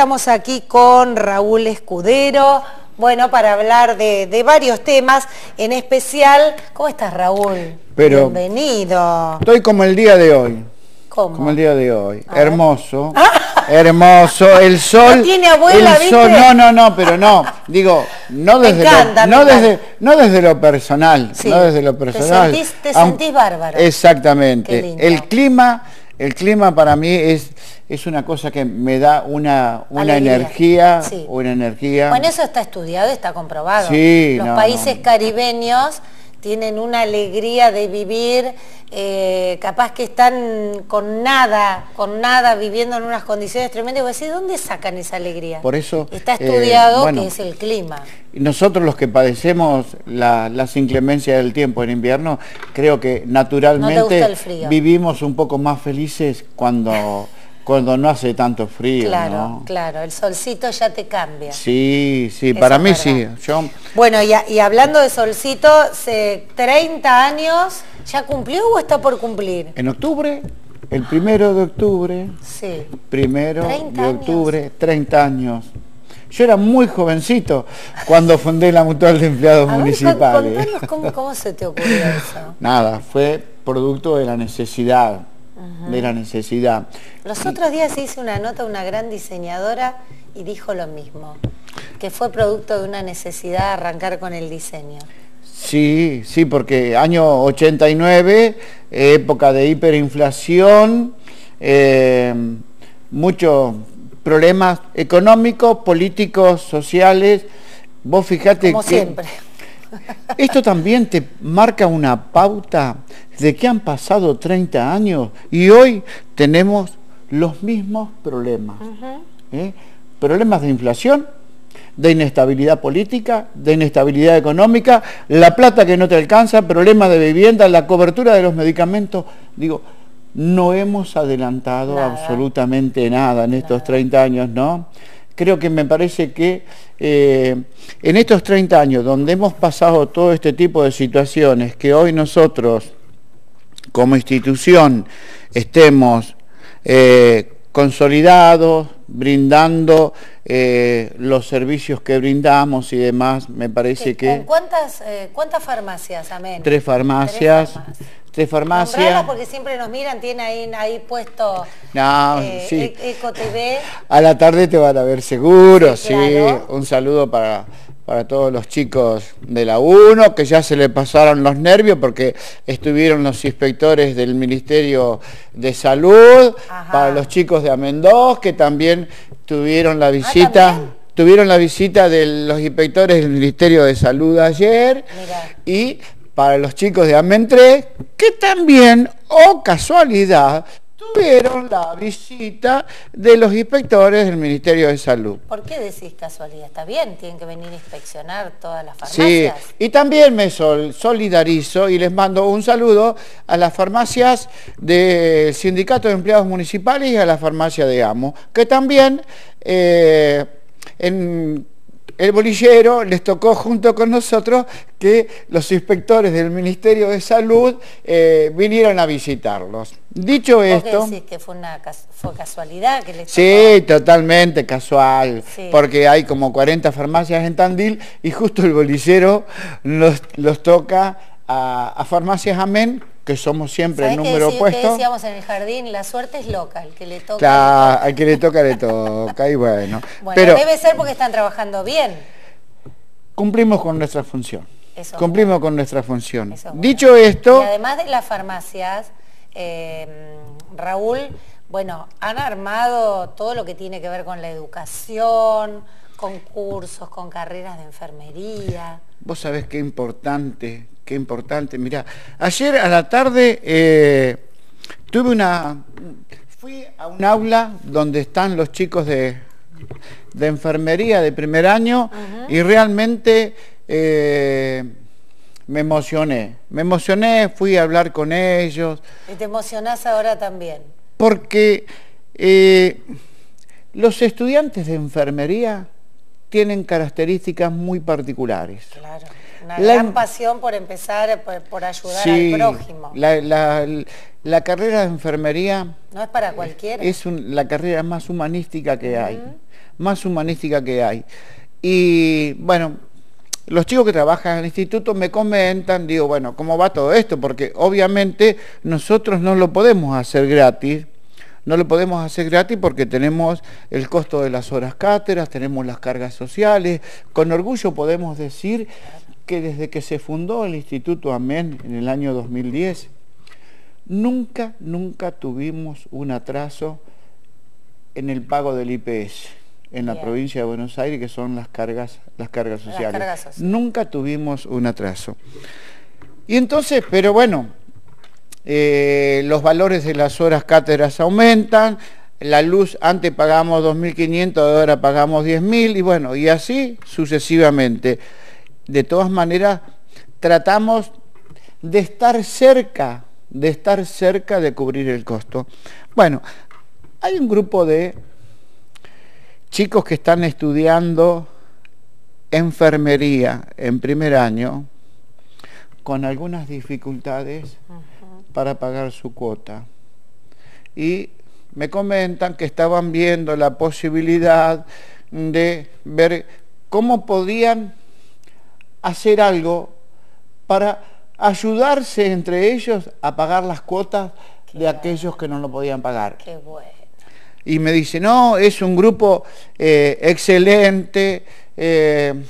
Estamos aquí con Raúl Escudero, bueno, para hablar de, varios temas, en especial, ¿cómo estás Raúl? Pero Bienvenido. Estoy como el día de hoy. ¿Cómo? Como el día de hoy. hermoso, ah. hermoso, el sol. No tiene abuela, no, no, no, pero no. Digo, no desde, lo, no desde, no desde lo personal. No desde lo personal. Te sentís, sentís bárbaro. Exactamente. El clima, el clima para mí es es una cosa que me da una, una energía, una energía. Bueno, eso está estudiado, está comprobado. Los países caribeños tienen una alegría de vivir, eh, capaz que están con nada, con nada, viviendo en unas condiciones tremendas. Voy decir, ¿dónde sacan esa alegría? Por eso... Está eh, estudiado que es el clima. Nosotros los que padecemos las inclemencias del tiempo en invierno, creo que naturalmente vivimos un poco más felices cuando cuando no hace tanto frío. Claro, ¿no? claro, el solcito ya te cambia. Sí, sí, para mí sí. Bueno, y, hablando de solcito, ¿se 30 años, ¿ya cumplió o está por cumplir? En octubre, el primero de octubre, sí. primero de octubre, 30 años. Yo era muy jovencito cuando fundé la Mutual de Empleados Municipales. cómo se te ocurrió eso. Nada, fue producto de la necesidad de la necesidad. Los otros días hice una nota una gran diseñadora y dijo lo mismo, que fue producto de una necesidad arrancar con el diseño. Sí, sí, porque año 89, época de hiperinflación, eh, muchos problemas económicos, políticos, sociales. Vos fijate Como siempre esto también te marca una pauta de que han pasado 30 años y hoy tenemos los mismos problemas. ¿eh? Problemas de inflación, de inestabilidad política, de inestabilidad económica, la plata que no te alcanza, problemas de vivienda, la cobertura de los medicamentos. Digo, no hemos adelantado absolutamente nada en estos 30 años, ¿no? creo que me parece que eh, en estos 30 años donde hemos pasado todo este tipo de situaciones que hoy nosotros como institución estemos eh, consolidados, brindando eh, los servicios que brindamos y demás, me parece que... cuántas, eh, cuántas farmacias, amén? Tres farmacias. Tres farmacias. porque siempre nos miran, tiene ahí, puesto no, eh, e-, A la tarde te van a ver seguro, sí. Un saludo para para todos los chicos de la 1 que ya se le pasaron los nervios porque estuvieron los inspectores del Ministerio de Salud, para los chicos de 2, que también tuvieron la ah, visita. tuvieron la visita de los inspectores del Ministerio de Salud ayer y para los chicos de 3, que también, o oh, casualidad, pero la visita de los inspectores del Ministerio de Salud. ¿Por qué decís casualidad? Está bien, tienen que venir a inspeccionar todas las farmacias. Sí, y también me solidarizo y les mando un saludo a las farmacias del Sindicato de Empleados Municipales y a la farmacia de AMO, que también eh, en el bolillero les tocó junto con nosotros que los inspectores del Ministerio de Salud eh, vinieron a visitarlos. Dicho esto... Decís que fue una casualidad que les tocó? Sí, totalmente casual, porque hay como 40 farmacias en Tandil y justo el bolillero los, toca a, a Farmacias Amén que somos siempre el número opuesto. decíamos en el jardín, la suerte es loca, al que le toca. Claro, al que le toca le toca, y bueno. Bueno, debe ser porque están trabajando bien. Cumplimos con nuestra función. Eso cumplimos con nuestra función. Dicho esto... Y además de las farmacias, em, Raúl, bueno, han armado todo lo que tiene que ver con la educación, con cursos, con carreras de enfermería. Vos sabés qué importante qué importante. mira. ayer a la tarde eh, tuve una. Fui a un aula donde están los chicos de, enfermería de primer año y realmente eh, me emocioné. Me emocioné, fui a hablar con ellos. ¿Y te emocionás ahora también? Porque eh, los estudiantes de enfermería tienen características muy particulares. Claro, una la, gran em- pasión por empezar, por, ayudar al prójimo. La, carrera de enfermería... No es para cualquiera. Es la carrera más humanística que hay, más humanística que hay. Y bueno, los chicos que trabajan en el instituto me comentan, digo, bueno, ¿cómo va todo esto? Porque obviamente nosotros no lo podemos hacer gratis, no lo podemos hacer gratis porque tenemos el costo de las horas cáteras, tenemos las cargas sociales. Con orgullo podemos decir que desde que se fundó el Instituto Amén en el año 2010, nunca, nunca tuvimos un atraso en el pago del IPS en la provincia de Buenos Aires, que son las cargas, Las cargas sociales. Nunca tuvimos un atraso. Y entonces, pero bueno, eh, los valores de las horas cátedras aumentan, la luz antes pagamos 2.500, ahora pagamos 10.000 y bueno, y así sucesivamente. De todas maneras, tratamos de estar cerca, de estar cerca de cubrir el costo. Bueno, hay un grupo de chicos que están estudiando enfermería en primer año con algunas dificultades para pagar su cuota. Y me comentan que estaban viendo la posibilidad de ver cómo podían hacer algo para ayudarse entre ellos a pagar las cuotas de aquellos que no lo podían pagar. Qué bueno. Y me dice, no, es un grupo eh, excelente, eh,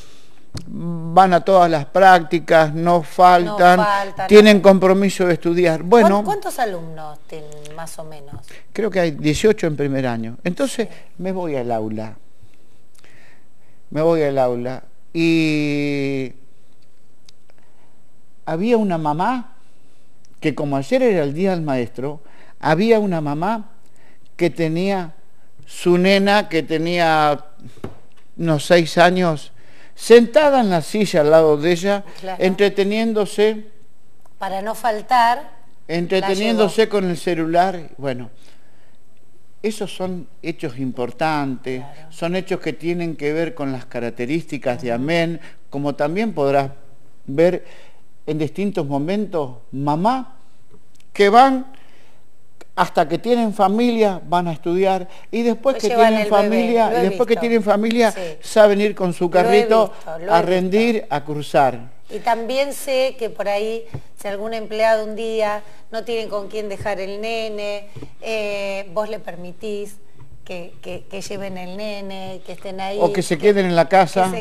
van a todas las prácticas, no faltan, tienen compromiso de estudiar. Bueno, ¿Cuántos alumnos tienen más o menos? Creo que hay 18 en primer año. Entonces me voy al aula, me voy al aula y había una mamá, que como ayer era el día del maestro, había una mamá que tenía su nena, que tenía unos seis años, sentada en la silla al lado de ella, entreteniéndose. Para no faltar. Entreteniéndose con el celular. Bueno, esos son hechos importantes, son hechos que tienen que ver con las características de Amén, como también podrás ver en distintos momentos, mamá, que van hasta que tienen familia van a estudiar y después que tienen familia después que tienen familia saben ir con su carrito a rendir a cruzar. y también sé que por ahí si algún empleado un día no tiene con quién dejar el nene eh, vos le permitís que, lleven el nene, que estén ahí. O que se queden en la casa.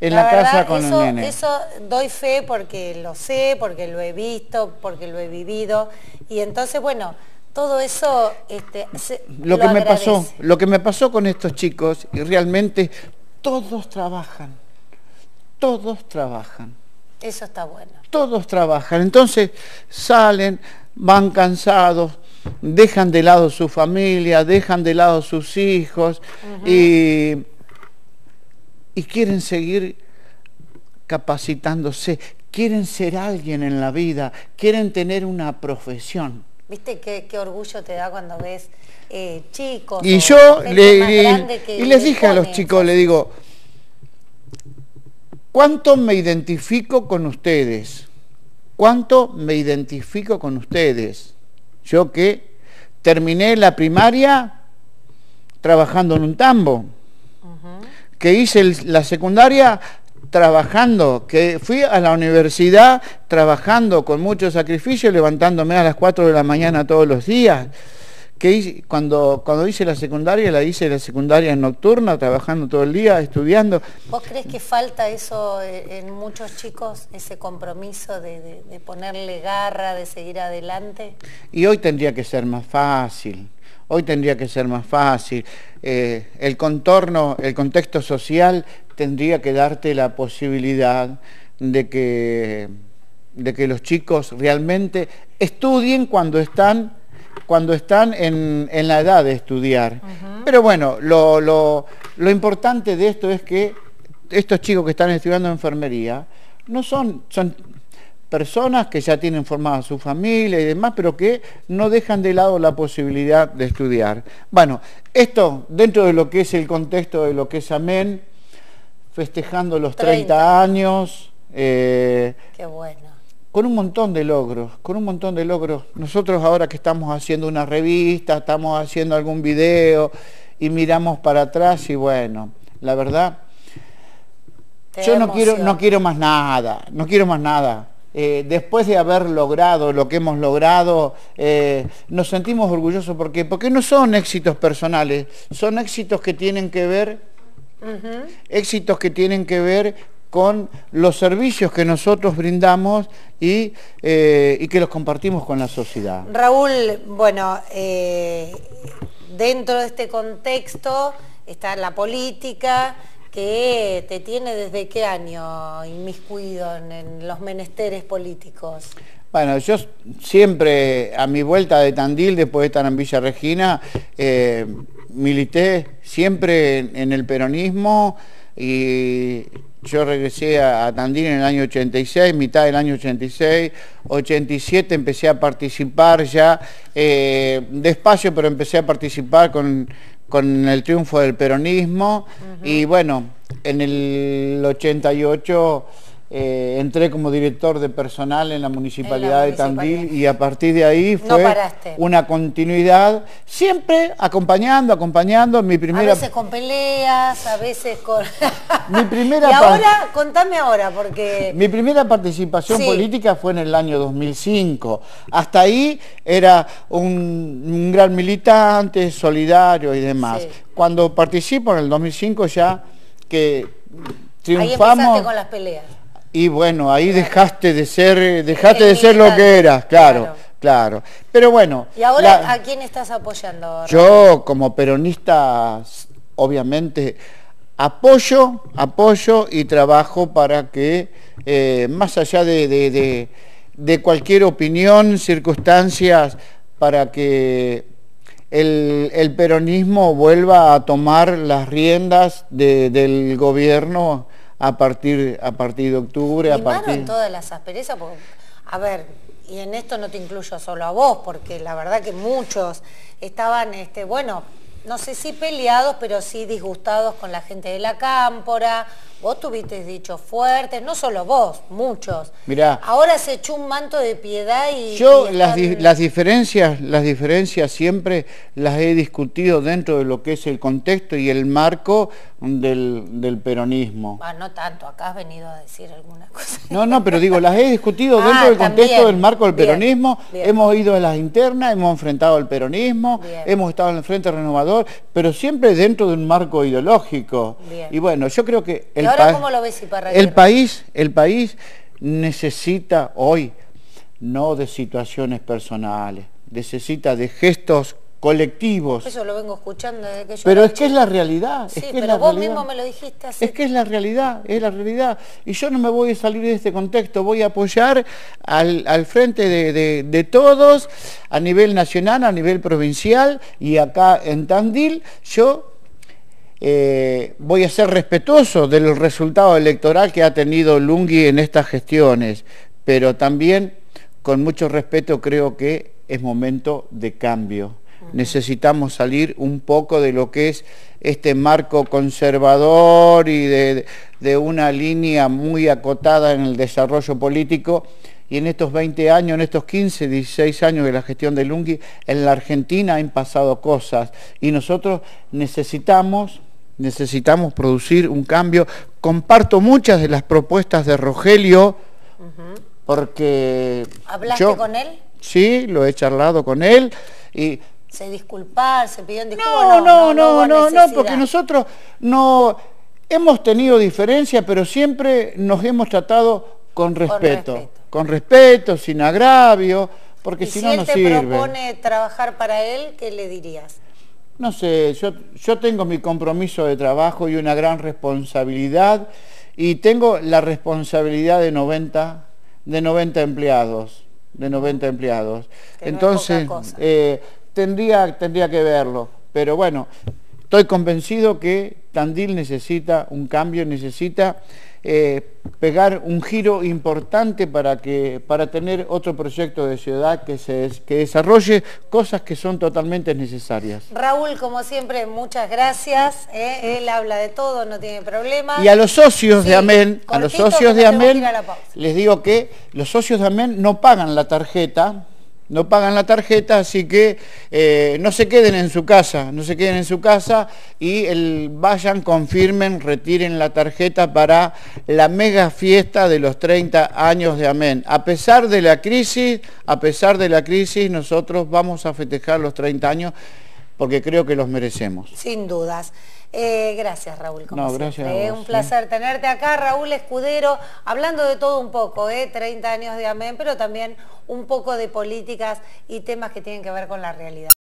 En la, casa con el nene. Eso doy fe porque lo sé, porque lo he visto, porque lo he vivido. Y entonces, bueno, todo eso este, lo, que me pasó, lo que me pasó con estos chicos, y realmente todos trabajan, todos trabajan. Eso está bueno. Todos trabajan, entonces salen, van cansados, dejan de lado su familia, dejan de lado sus hijos y, y quieren seguir capacitándose, quieren ser alguien en la vida, quieren tener una profesión. ¿Viste qué, orgullo te da cuando ves eh, chicos? Y yo les dije a los chicos, le digo, ¿cuánto me identifico con ustedes? ¿Cuánto me identifico con ustedes? Yo que terminé la primaria trabajando en un tambo, que hice la secundaria trabajando, que fui a la universidad trabajando con mucho sacrificio, levantándome a las 4 de la mañana todos los días. Que cuando, cuando hice la secundaria, la hice la secundaria nocturna, trabajando todo el día, estudiando. ¿Vos crees que falta eso eh, en muchos chicos, ese compromiso de ponerle garra, de seguir adelante? Y hoy tendría que ser más fácil Hoy tendría que ser más fácil. Eh, el contorno, el contexto social tendría que darte la posibilidad de que, de que los chicos realmente estudien cuando están, cuando están en, la edad de estudiar. Pero bueno, lo, importante de esto es que estos chicos que están estudiando enfermería, no son, son personas que ya tienen formada su familia y demás, pero que no dejan de lado la posibilidad de estudiar. Bueno, esto dentro de lo que es el contexto de lo que es Amén, festejando los 30, años. Eh, con un montón de logros, con un montón de logros. Nosotros ahora que estamos haciendo una revista, estamos haciendo algún video y miramos para atrás y bueno, la verdad, yo no quiero, no quiero más nada, no quiero más nada eh, después de haber logrado lo que hemos logrado, eh, nos sentimos orgullosos. porque Porque no son éxitos personales, son éxitos que tienen que ver, éxitos que tienen que ver con los servicios que nosotros brindamos y eh, que los compartimos con la sociedad. Raúl, bueno, dentro de este contexto está la política, ¿Qué? te tiene desde qué año inmiscuido en, en, los menesteres políticos? Bueno, yo siempre a mi vuelta de Tandil, después de estar en Villa Regina, eh, milité siempre en, el peronismo y yo regresé a, Tandil en el año 86, mitad del año 86, 87 empecé a participar ya, eh, despacio, pero empecé a participar con con el triunfo del peronismo y bueno, en el 88 eh, entré como director de personal en la municipalidad, de Tandil y a partir de ahí fue una continuidad, siempre acompañando, acompañando. Mi primera... A veces con peleas, a veces con... mi primera y ahora, contame ahora, porque... Mi primera participación política fue en el año 2005. Hasta ahí era un, gran militante, solidario y demás. Cuando participo en el 2005 ya que triunfamos... Ahí empezaste con las peleas y bueno, ahí dejaste de ser, dejaste de ser lo que eras, claro, claro. Pero bueno. ¿Y ahora a quién estás apoyando? ahora Yo como peronista, obviamente, apoyo, apoyo y trabajo para que, eh, más allá de, cualquier opinión, circunstancias, para que el peronismo vuelva a tomar las riendas del gobierno a partir, a partir de octubre. a partir... en todas las asperezas, a ver, y en esto no te incluyo solo a vos, porque la verdad que muchos estaban, este, bueno, no sé si peleados, pero sí disgustados con la gente de la cámpora, Vos tuviste dicho fuerte, no solo vos, muchos. Ahora se echó un manto de piedad y... Yo las, diferencias, las diferencias siempre las he discutido dentro de lo que es el contexto y el marco del, peronismo. Ah, no tanto, acá has venido a decir alguna cosa. No, no, pero digo, las he discutido dentro ah, del contexto del marco del peronismo. Hemos ido a las internas, hemos enfrentado al peronismo, hemos estado en el Frente Renovador, pero siempre dentro de un marco ideológico. Y bueno, yo creo que... El país, el país necesita hoy, no de situaciones personales, necesita de gestos colectivos. Eso lo vengo escuchando desde que yo Pero es que es la realidad. Sí, es que pero es la vos mismo me lo dijiste Es que es la realidad, es la realidad. Y yo no me voy a salir de este contexto, voy a apoyar al, frente de, de, todos, a nivel nacional, a nivel provincial, y acá en Tandil, yo eh, voy a ser respetuoso del resultado electoral que ha tenido Lungui en estas gestiones, pero también con mucho respeto creo que es momento de cambio. Necesitamos salir un poco de lo que es este marco conservador y de, de una línea muy acotada en el desarrollo político y en estos 20 años, en estos 15, 16 años de la gestión de Lungui, en la Argentina han pasado cosas y nosotros necesitamos necesitamos producir un cambio. Comparto muchas de las propuestas de Rogelio, porque... ¿Hablaste con él? Sí, lo he charlado con él y... Se disculpa se pidió disculpas. No, no, no, no, no, porque nosotros no hemos tenido diferencia, pero siempre nos hemos tratado con respeto, con respeto, sin agravio, porque si no, sirve. Si él propone trabajar para él, ¿qué le dirías? No sé, yo, yo tengo mi compromiso de trabajo y una gran responsabilidad y tengo la responsabilidad de 90, de 90 empleados, de 90 empleados. Entonces, eh, tendría, tendría que verlo, pero bueno, estoy convencido que Tandil necesita un cambio, necesita eh, pegar un giro importante para, que, para tener otro proyecto de ciudad que, se, que desarrolle cosas que son totalmente necesarias. Raúl, como siempre, muchas gracias. Eh. Él habla de todo, no tiene problema. Y a los socios de Amén, a los socios de Amén, les digo que los socios de Amén no pagan la tarjeta no pagan la tarjeta, así que eh, no se queden en su casa, no se queden en su casa y el, vayan, confirmen, retiren la tarjeta para la mega fiesta de los 30 años de Amén. A pesar de la crisis, a pesar de la crisis, nosotros vamos a festejar los 30 años porque creo que los merecemos. Sin dudas. Eh, gracias Raúl, eh. un ¿eh? placer tenerte acá, Raúl Escudero, hablando de todo un poco, 30 años de Amén, pero también un poco de políticas y temas que tienen que ver con la realidad.